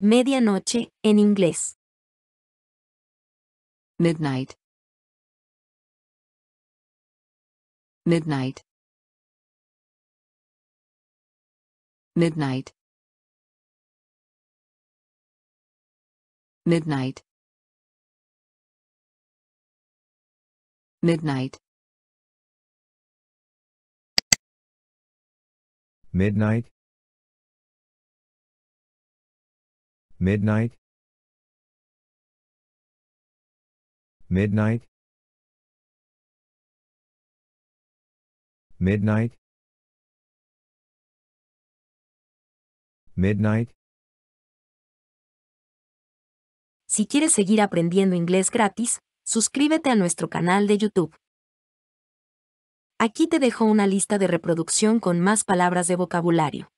Medianoche, en inglés. Midnight. Midnight. Midnight. Midnight. Midnight. Midnight. Midnight? Midnight? Midnight? Midnight? Si quieres seguir aprendiendo inglés gratis, suscríbete a nuestro canal de YouTube. Aquí te dejo una lista de reproducción con más palabras de vocabulario.